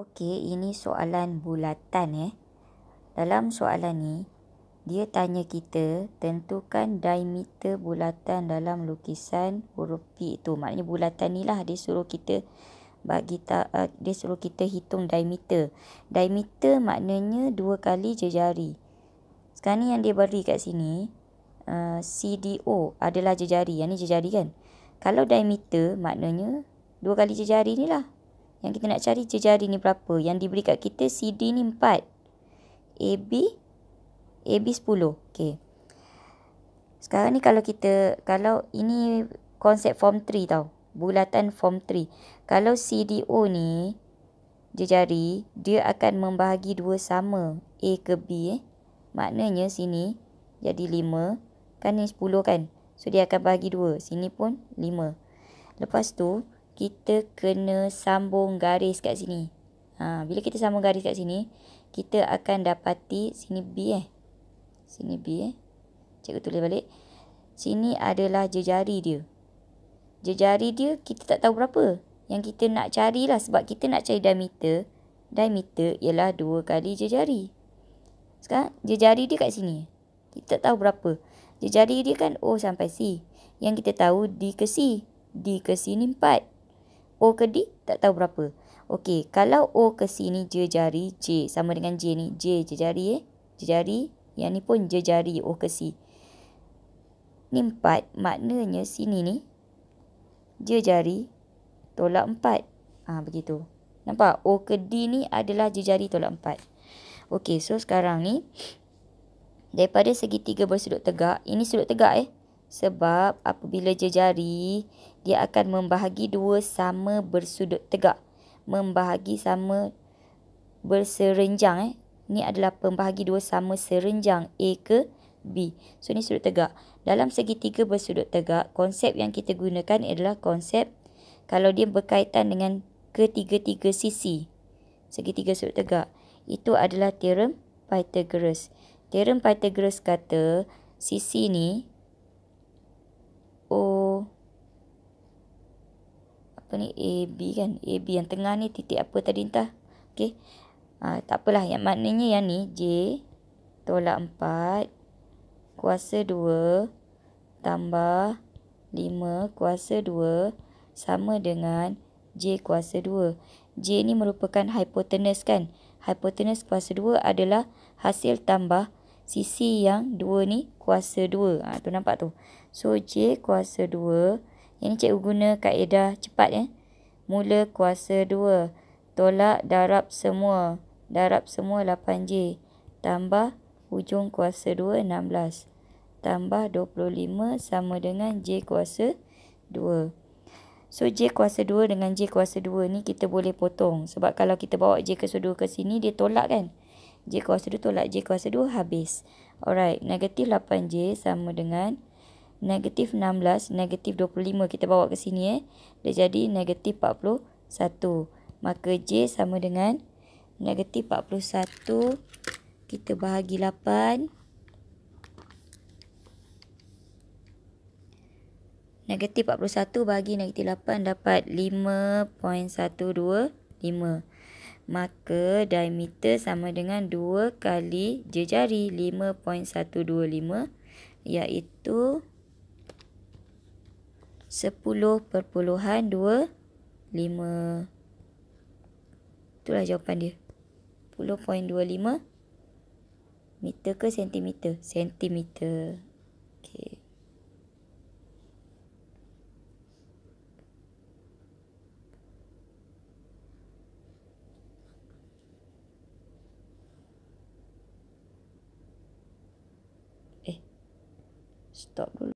Okey, ini soalan bulatan eh. Dalam soalan ni, dia tanya kita tentukan diameter bulatan dalam lukisan huruf P itu. Maknanya bulatan ni lah dia suruh kita bagi ta, uh, dia suruh kita hitung diameter. Diameter maknanya dua kali jejari. Sekarang ni yang dia beri kat sini, uh, eh, CDO adalah jejari. Yang ni jejari kan? Kalau diameter maknanya dua kali jejari ni lah. Yang kita nak cari jejari ni berapa. Yang diberi kat kita CD ni 4. AB. AB 10. okey Sekarang ni kalau kita. Kalau ini konsep form 3 tau. Bulatan form 3. Kalau CDO ni. Jejari. Dia akan membahagi dua sama. A ke B eh. Maknanya sini. Jadi 5. Kan ni 10 kan. So dia akan bahagi dua. Sini pun 5. Lepas tu kita kena sambung garis kat sini. Ha, bila kita sambung garis kat sini, kita akan dapati sini B eh. Sini B eh. Cikgu tulis balik. Sini adalah jejari dia. Jejari dia kita tak tahu berapa. Yang kita nak carilah sebab kita nak cari diameter. Diameter ialah dua kali jejari. Sekarang jejari dia kat sini. Kita tak tahu berapa. Jejari dia kan O sampai C. Yang kita tahu D ke C. D ke C ni 4. O ke D tak tahu berapa. Okey, kalau O ke sini je jari J sama dengan J ni. J je jari eh. Je jari. Yang ni pun je jari O ke C. Ni 4 maknanya sini ni je jari tolak 4. Ah begitu. Nampak O ke D ni adalah je jari tolak 4. Okey, so sekarang ni daripada segi tiga bersudut tegak, ini sudut tegak eh. Sebab apabila jejari, dia akan membahagi dua sama bersudut tegak. Membahagi sama berserenjang. Eh. Ini adalah pembahagi dua sama serenjang A ke B. So, ini sudut tegak. Dalam segitiga bersudut tegak, konsep yang kita gunakan adalah konsep kalau dia berkaitan dengan ketiga-tiga sisi. Segitiga sudut tegak. Itu adalah teorem Pythagoras. Teorem Pythagoras kata sisi ni apa ni AB kan AB yang tengah ni titik apa tadi entah okey ha, tak apalah yang maknanya yang ni J tolak 4 kuasa 2 tambah 5 kuasa 2 sama dengan J kuasa 2 J ni merupakan hypotenuse kan hypotenuse kuasa 2 adalah hasil tambah sisi yang 2 ni kuasa 2 ha, tu nampak tu so J kuasa 2 kuasa 2 ini cikgu guna kaedah cepat ya. Mula kuasa 2. Tolak darab semua. Darab semua 8J. Tambah hujung kuasa 2 16. Tambah 25 sama dengan J kuasa 2. So J kuasa 2 dengan J kuasa 2 ni kita boleh potong. Sebab kalau kita bawa J kuasa 2 ke sini dia tolak kan. J kuasa 2 tolak J kuasa 2 habis. Alright. Negatif 8J sama dengan negatif 16, negatif 25 kita bawa ke sini eh. Dia jadi negatif 41. Maka J sama dengan negatif 41 kita bahagi 8. Negatif 41 bagi negatif 8 dapat 5.125. Maka diameter sama dengan 2 kali jejari 5.125 iaitu 5.125. 10.25 itulah jawapan dia 10.25 meter ke sentimeter sentimeter Eh, Stop dulu.